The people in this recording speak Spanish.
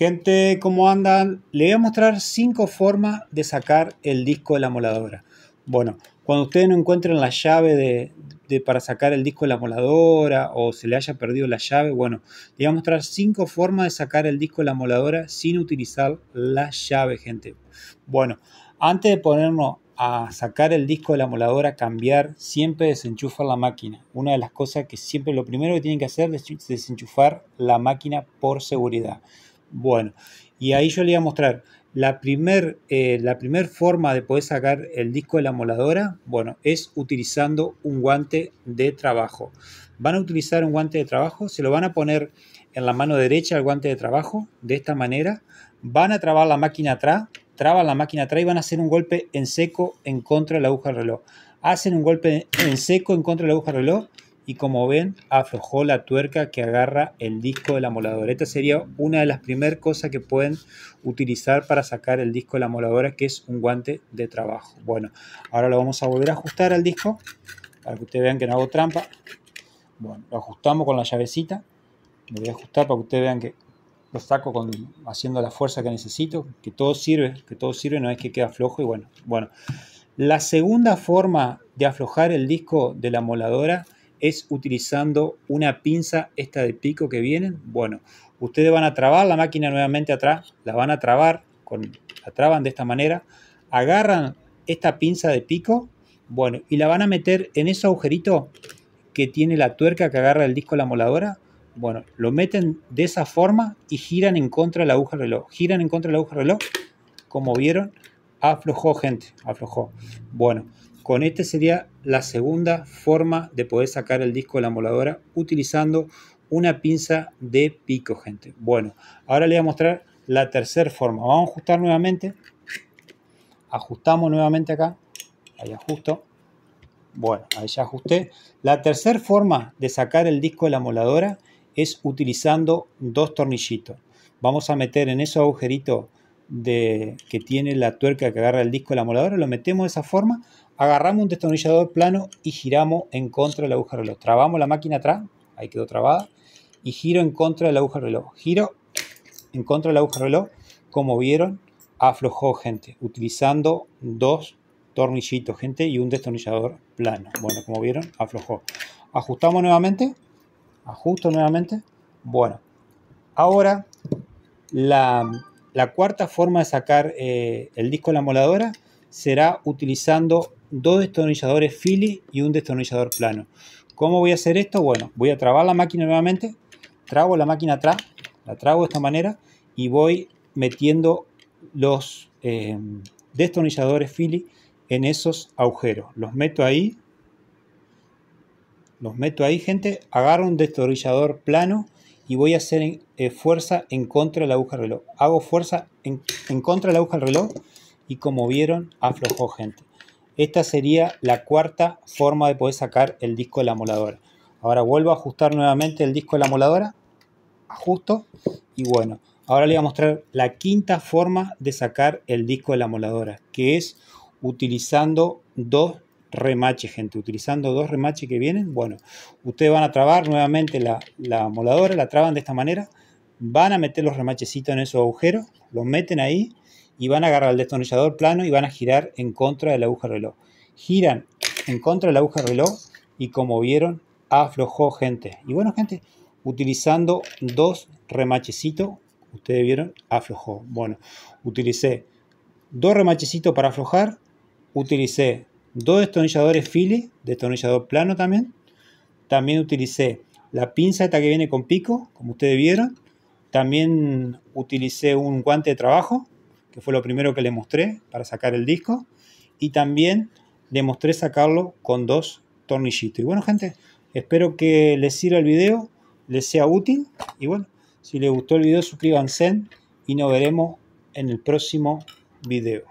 Gente, ¿cómo andan? Le voy a mostrar cinco formas de sacar el disco de la moladora. Bueno, cuando ustedes no encuentren la llave de, para sacar el disco de la moladora o se le haya perdido la llave, bueno, le voy a mostrar cinco formas de sacar el disco de la moladora sin utilizar la llave, gente. Bueno, antes de ponernos a sacar el disco de la moladora, cambiar, siempre desenchufar la máquina. Una de las cosas que siempre, lo primero que tienen que hacer es desenchufar la máquina por seguridad. Bueno, y ahí yo le voy a mostrar la primer, eh, la forma de poder sacar el disco de la moladora, bueno, es utilizando un guante de trabajo. Van a utilizar un guante de trabajo, se lo van a poner en la mano derecha el guante de trabajo, de esta manera. Van a trabar la máquina atrás, traban la máquina atrás y van a hacer un golpe en seco en contra de la aguja del reloj. Hacen un golpe en seco en contra de la aguja del reloj y como ven aflojó la tuerca que agarra el disco de la moladora. Esta sería una de las primeras cosas que pueden utilizar para sacar el disco de la moladora que es un guante de trabajo. Bueno, ahora lo vamos a volver a ajustar al disco para que ustedes vean que no hago trampa. Bueno, lo ajustamos con la llavecita. Lo voy a ajustar para que ustedes vean que lo saco haciendo la fuerza que necesito, que todo sirve, que todo sirve, no es que queda flojo y bueno. Bueno, la segunda forma de aflojar el disco de la moladora es utilizando una pinza esta de pico que vienen. Bueno, ustedes van a trabar la máquina nuevamente atrás, la van a trabar, con, la traban de esta manera, agarran esta pinza de pico, bueno, y la van a meter en ese agujerito que tiene la tuerca que agarra el disco de la moladora. Bueno, lo meten de esa forma y giran en contra de la aguja reloj. Giran en contra de la aguja reloj, como vieron, aflojó gente, aflojó. Bueno, con este sería la segunda forma de poder sacar el disco de la moladora utilizando una pinza de pico, gente. Bueno, ahora le voy a mostrar la tercera forma. Vamos a ajustar nuevamente. Ajustamos nuevamente acá. Ahí ajusto. Bueno, ahí ya ajusté. La tercera forma de sacar el disco de la moladora es utilizando dos tornillitos. Vamos a meter en esos agujeritos de, que tiene la tuerca que agarra el disco de la moladora, lo metemos de esa forma, agarramos un destornillador plano y giramos en contra de la aguja reloj. Trabamos la máquina atrás, ahí quedó trabada, y giro en contra del agujero aguja reloj. Giro en contra del agujero aguja reloj, como vieron, aflojó gente, utilizando dos tornillitos, gente, y un destornillador plano. Bueno, como vieron, aflojó. Ajustamos nuevamente, ajusto nuevamente. Bueno, ahora la, la cuarta forma de sacar eh, el disco de la moladora será utilizando dos destornilladores Philly y un destornillador plano. ¿Cómo voy a hacer esto? Bueno, voy a trabar la máquina nuevamente, Trago la máquina atrás, la trago de esta manera y voy metiendo los eh, destornilladores Philly en esos agujeros. Los meto ahí, los meto ahí gente, agarro un destornillador plano y voy a hacer eh, fuerza en contra de la aguja del reloj. Hago fuerza en, contra de la aguja del reloj y como vieron, aflojó gente. Esta sería la cuarta forma de poder sacar el disco de la moladora. Ahora vuelvo a ajustar nuevamente el disco de la moladora. Ajusto y bueno, ahora le voy a mostrar la quinta forma de sacar el disco de la moladora, que es utilizando dos remache gente, utilizando dos remaches que vienen, bueno, ustedes van a trabar nuevamente la, la moladora, la traban de esta manera, van a meter los remachecitos en esos agujeros, los meten ahí y van a agarrar el destornillador plano y van a girar en contra de la aguja reloj. Giran en contra de la aguja reloj y como vieron, aflojó gente. Y bueno, gente, utilizando dos remachecitos, ustedes vieron, aflojó. Bueno, utilicé dos remachecitos para aflojar, utilicé dos destornilladores Philly, destornillador plano también. También utilicé la pinza esta que viene con pico, como ustedes vieron. También utilicé un guante de trabajo, que fue lo primero que le mostré para sacar el disco. Y también le mostré sacarlo con dos tornillitos. Y bueno, gente, espero que les sirva el video, les sea útil. Y bueno, si les gustó el video, suscríbanse y nos veremos en el próximo video.